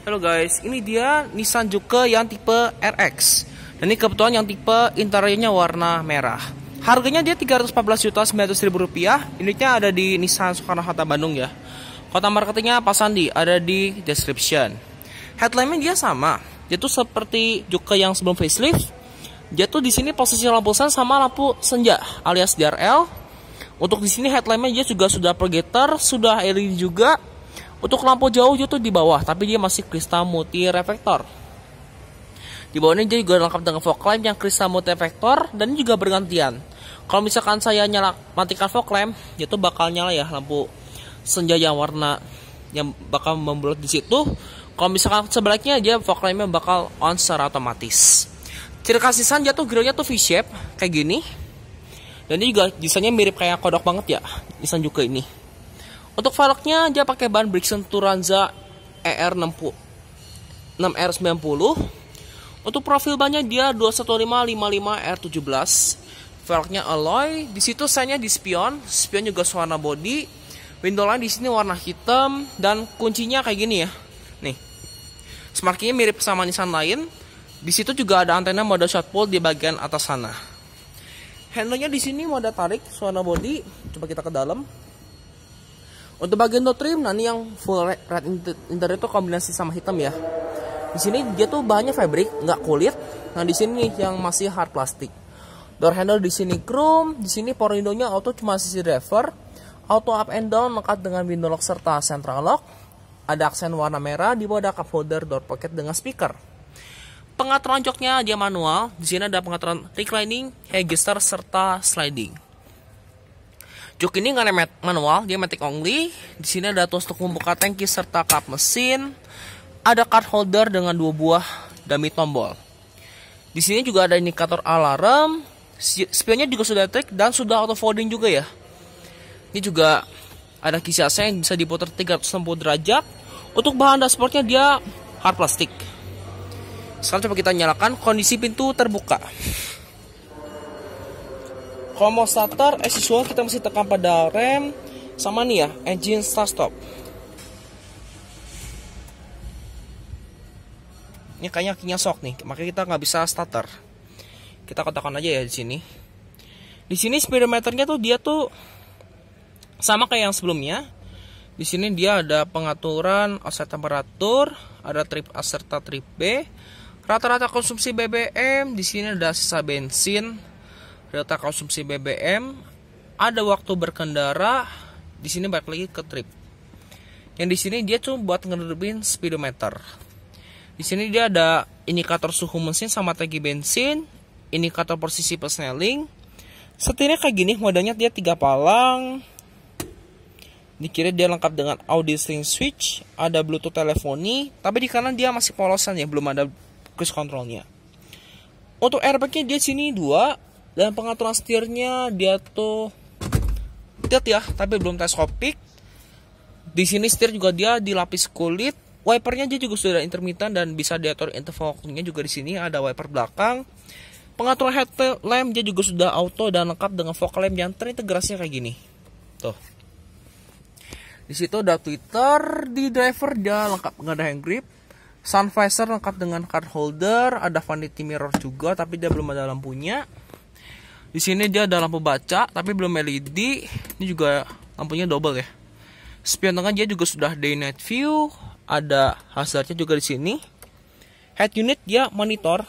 Halo guys, ini dia Nissan Juke yang tipe RX. Dan ini kebetulan yang tipe interiornya warna merah. Harganya dia 314 juta 900 ribu rupiah. Unitnya ada di Nissan Soekarno Hatta Bandung ya. Kota marketingnya Pak Sandi ada di description. Headlampnya dia sama. Dia tuh seperti Juke yang sebelum facelift. Dia tuh di sini posisi lampu sen sama lampu senja alias DRL. Untuk di sini headlampnya dia juga sudah pergeter, sudah LED juga, untuk lampu jauh itu di bawah, tapi dia masih kristal multi reflektor. Di bawah ini dia juga lengkap dengan fog lamp yang kristal multi reflektor dan juga bergantian. Kalau misalkan saya nyala matikan fog lamp, itu bakal nyala ya lampu senja yang warna yang bakal membelut di situ. Kalau misalkan sebaliknya dia fog lampnya bakal on secara otomatis. Ciri khas jatuh grillnya tuh V shape kayak gini. Dan ini juga desainnya mirip kayak kodok banget ya Nissan juga ini. Untuk velgnya dia pakai ban Brixton Turanza ER60 6R90. Untuk profil bannya dia 21555R17. Velgnya alloy, di situ sayanya di spion, spion juga warna body. Window line di sini warna hitam dan kuncinya kayak gini ya. Nih. Smart mirip sama Nissan lain. Di situ juga ada antena mode shot pole di bagian atas sana. Handlenya di sini mode tarik, warna body. Coba kita ke dalam. Untuk bagian door trim, nah ini yang full red, red interior itu kombinasi sama hitam ya. Di sini dia tuh bahannya fabric, nggak kulit. Nah di sini yang masih hard plastik. Door handle di sini chrome, di sini power window-nya auto cuma sisi driver, auto up and down lengkap dengan window lock serta central lock. Ada aksen warna merah, di bawah ada cup holder door pocket dengan speaker. Pengaturan joknya dia manual, di sini ada pengaturan reclining, head serta sliding. Jok ini nggak ada manual, dia matic only. Di sini ada tools untuk membuka tangki serta kap mesin. Ada card holder dengan dua buah dummy tombol. Di sini juga ada indikator alarm. Spionnya juga sudah trik dan sudah auto folding juga ya. Ini juga ada kisi AC yang bisa diputar 360 derajat. Untuk bahan dashboardnya dia hard plastik. Sekarang coba kita nyalakan kondisi pintu terbuka. Kalau mau starter, as usual kita mesti tekan pada rem sama nih ya, engine start stop. Ini kayaknya akinya sok nih, makanya kita nggak bisa starter. Kita katakan aja ya di sini. Di sini speedometernya tuh dia tuh sama kayak yang sebelumnya. Di sini dia ada pengaturan offset temperatur, ada trip A serta trip B. Rata-rata konsumsi BBM, di sini ada sisa bensin, kereta konsumsi BBM, ada waktu berkendara, di sini balik lagi ke trip. Yang di sini dia tuh buat ngedrubin speedometer. Di sini dia ada indikator suhu mesin sama tagi bensin, indikator posisi persneling. Setirnya kayak gini, modalnya dia tiga palang. Di kiri dia lengkap dengan audio string switch, ada bluetooth teleponi, tapi di kanan dia masih polosan ya, belum ada cruise controlnya. Untuk airbagnya dia sini dua, dan pengaturan setirnya dia tuh tilt ya tapi belum tes teleskopik di sini setir juga dia dilapis kulit wipernya dia juga sudah intermittent dan bisa diatur interval waktunya juga di sini ada wiper belakang pengaturan headlamp dia juga sudah auto dan lengkap dengan fog lamp yang terintegrasi kayak gini tuh di situ ada Twitter, di driver dia lengkap nggak ada hand grip, sun visor lengkap dengan card holder, ada vanity mirror juga tapi dia belum ada lampunya. Di sini dia ada lampu baca tapi belum LED. Ini juga lampunya double ya. Spion tengah dia juga sudah day night view, ada hazardnya juga di sini. Head unit dia monitor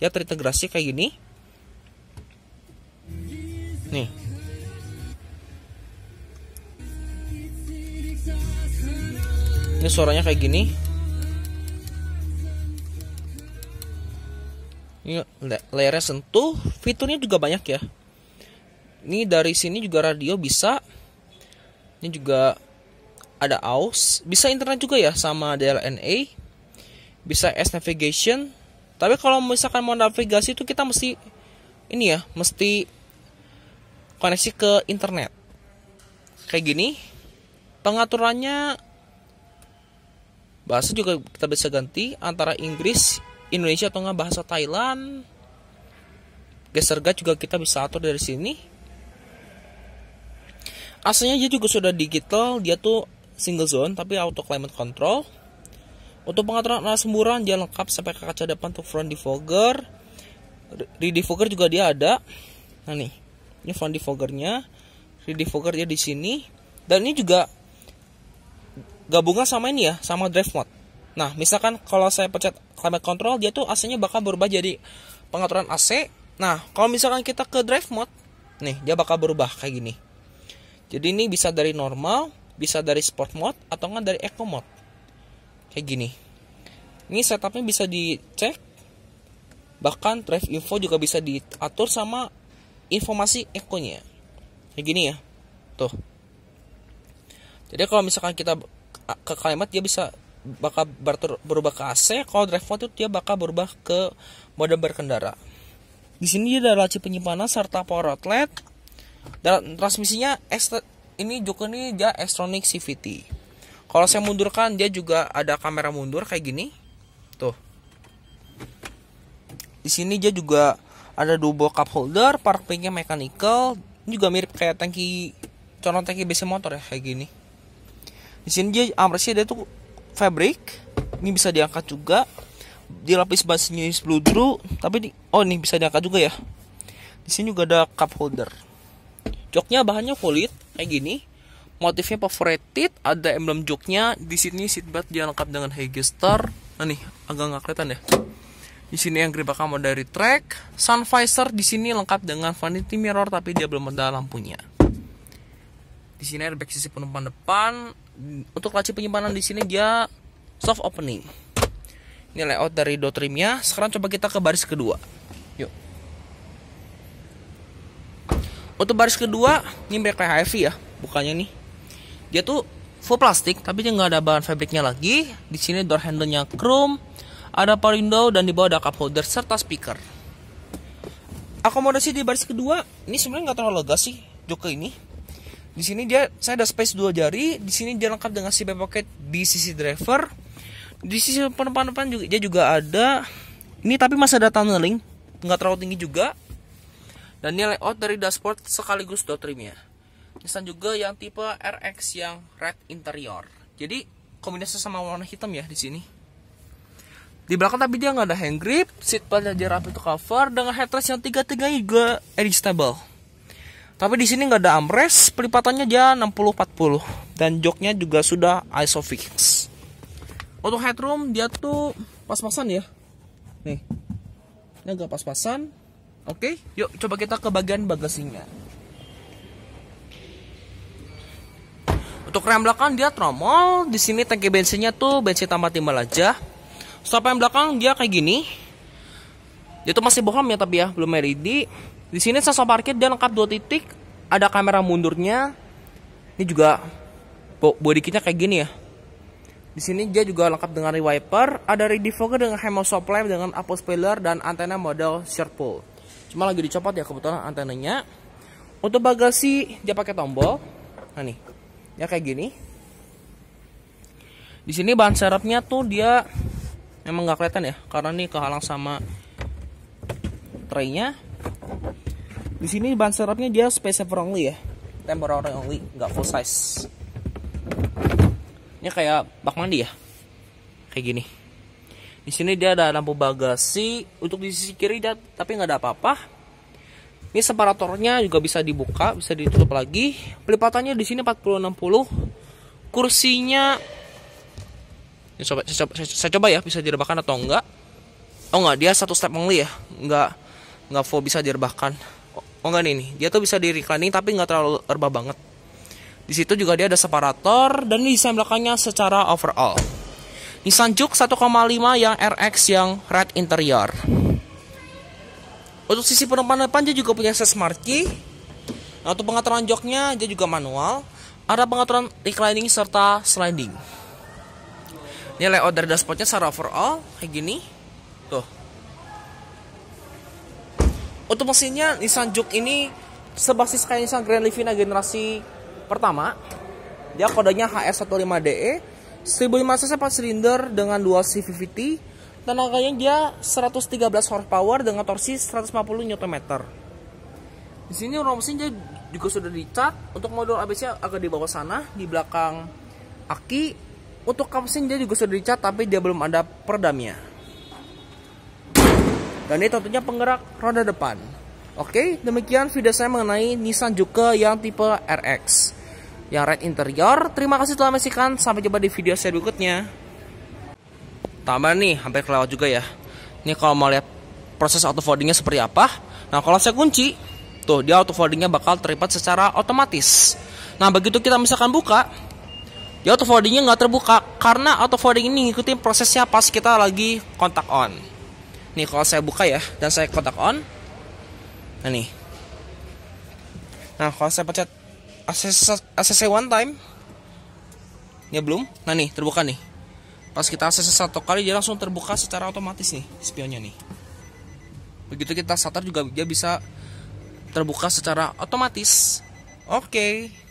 ya terintegrasi kayak gini. Nih. Ini suaranya kayak gini. Ini iya, layarnya sentuh, fiturnya juga banyak ya. Ini dari sini juga radio bisa. Ini juga ada AUX, bisa internet juga ya sama DLNA. Bisa S navigation. Tapi kalau misalkan mau navigasi itu kita mesti ini ya, mesti koneksi ke internet. Kayak gini. Pengaturannya bahasa juga kita bisa ganti antara Inggris, Indonesia atau nggak bahasa Thailand geser geserga juga kita bisa atur dari sini aslinya dia juga sudah digital dia tuh single zone tapi auto climate control untuk pengaturan arah semburan dia lengkap sampai ke kaca depan tuh front defogger rear defogger juga dia ada nah nih ini front defoggernya rear defogger dia di sini dan ini juga gabungan sama ini ya sama drive mode Nah, misalkan kalau saya pencet climate control, dia tuh AC-nya bakal berubah jadi pengaturan AC. Nah, kalau misalkan kita ke drive mode, nih dia bakal berubah kayak gini. Jadi ini bisa dari normal, bisa dari sport mode, atau nggak dari eco mode. Kayak gini. Ini setupnya bisa dicek. Bahkan drive info juga bisa diatur sama informasi ekonya. Kayak gini ya. Tuh. Jadi kalau misalkan kita ke climate dia bisa bakal berubah ke AC kalau drive mode itu dia bakal berubah ke mode berkendara di sini dia ada laci penyimpanan serta power outlet dan transmisinya ini juga ini dia Estronic CVT kalau saya mundurkan dia juga ada kamera mundur kayak gini tuh di sini dia juga ada double cup holder parkingnya mechanical ini juga mirip kayak tangki corong tangki BC motor ya kayak gini di sini dia ah, armrestnya dia tuh fabric ini bisa diangkat juga dilapis blue bludru tapi di, oh nih bisa diangkat juga ya di sini juga ada cup holder joknya bahannya kulit kayak gini motifnya perforated ada emblem joknya di sini seatbelt dia lengkap dengan hegester nah nih agak nggak kelihatan ya di sini yang geribak kamu dari track sun visor di sini lengkap dengan vanity mirror tapi dia belum ada lampunya di sini airbag sisi penumpang depan untuk laci penyimpanan di sini dia soft opening ini layout dari dot trimnya. sekarang coba kita ke baris kedua yuk untuk baris kedua ini mereka heavy ya bukannya nih dia tuh full plastik tapi dia nggak ada bahan fabricnya lagi di sini door handle-nya chrome ada power window dan di bawah ada cup holder serta speaker akomodasi di baris kedua ini sebenarnya nggak terlalu lega sih joke ini di sini dia saya ada space dua jari, di sini dia lengkap dengan si Pocket di sisi driver. Di sisi depan-depan juga dia juga ada ini tapi masih ada tunneling, nggak terlalu tinggi juga. Dan ini layout dari dashboard sekaligus door trimnya. Nissan juga yang tipe RX yang red interior. Jadi kombinasi sama warna hitam ya di sini. Di belakang tapi dia nggak ada hand grip, seat beltnya dia rapi to cover dengan headrest yang tiga tiga juga adjustable. Tapi di sini nggak ada armrest, pelipatannya dia 60-40 dan joknya juga sudah isofix. Untuk headroom dia tuh pas-pasan ya. Nih. Ini agak pas-pasan. Oke, yuk coba kita ke bagian bagasinya. Untuk rem belakang dia tromol, di sini tangki bensinnya tuh bensin tambah timbal aja. Stop rem belakang dia kayak gini. Dia tuh masih bohong ya tapi ya, belum LED di sini sensor parkir dia lengkap dua titik, ada kamera mundurnya. Ini juga body kitnya kayak gini ya. Di sini dia juga lengkap dengan rewiper, ada redefogger dengan hemo supply dengan apple spoiler dan antena model pull. Cuma lagi dicopot ya kebetulan antenanya. Untuk bagasi dia pakai tombol. Nah nih. Ya kayak gini. Di sini bahan serepnya tuh dia emang nggak kelihatan ya karena nih kehalang sama traynya di sini ban serapnya dia spacer only ya. Temporary only, nggak full size. Ini kayak bak mandi ya. Kayak gini. Di sini dia ada lampu bagasi untuk di sisi kiri dia tapi nggak ada apa-apa. Ini separatornya juga bisa dibuka, bisa ditutup lagi. Pelipatannya di sini 40 60. Kursinya saya coba, saya, coba, ya bisa direbahkan atau enggak. Oh enggak, dia satu step only ya. Enggak nggak full bisa direbahkan oh enggak nih, nih dia tuh bisa di reclining tapi nggak terlalu rebah banget di situ juga dia ada separator dan desain belakangnya secara overall Nissan Juke 1,5 yang RX yang red interior untuk sisi penumpang depan dia juga punya akses smart key nah, untuk pengaturan joknya dia juga manual ada pengaturan reclining serta sliding ini layout dari dashboardnya secara overall kayak gini tuh untuk mesinnya Nissan Juke ini sebasis kayak Nissan Grand Livina generasi pertama. Dia kodenya HS15DE, 1.500 cc 4 silinder dengan dual CVVT. Tenaganya dia 113 horsepower dengan torsi 150 Nm. Di sini rom mesin dia juga sudah dicat. Untuk modul ABC agak di bawah sana, di belakang aki. Untuk kap mesin dia juga sudah dicat tapi dia belum ada peredamnya dan ini tentunya penggerak roda depan. Oke, demikian video saya mengenai Nissan Juke yang tipe RX. Yang red interior, terima kasih telah menyaksikan. Sampai jumpa di video saya berikutnya. Tambah nih, hampir kelewat juga ya. Ini kalau mau lihat proses auto foldingnya seperti apa. Nah, kalau saya kunci, tuh dia auto foldingnya bakal terlipat secara otomatis. Nah, begitu kita misalkan buka, dia auto foldingnya nggak terbuka karena auto folding ini ngikutin prosesnya pas kita lagi kontak on. Nih kalau saya buka ya dan saya kotak on. Nah nih. Nah kalau saya pencet ACC, one time. Ya belum. Nah nih terbuka nih. Pas kita ACC satu kali dia langsung terbuka secara otomatis nih spionnya nih. Begitu kita shutter juga dia bisa terbuka secara otomatis. Oke. Okay.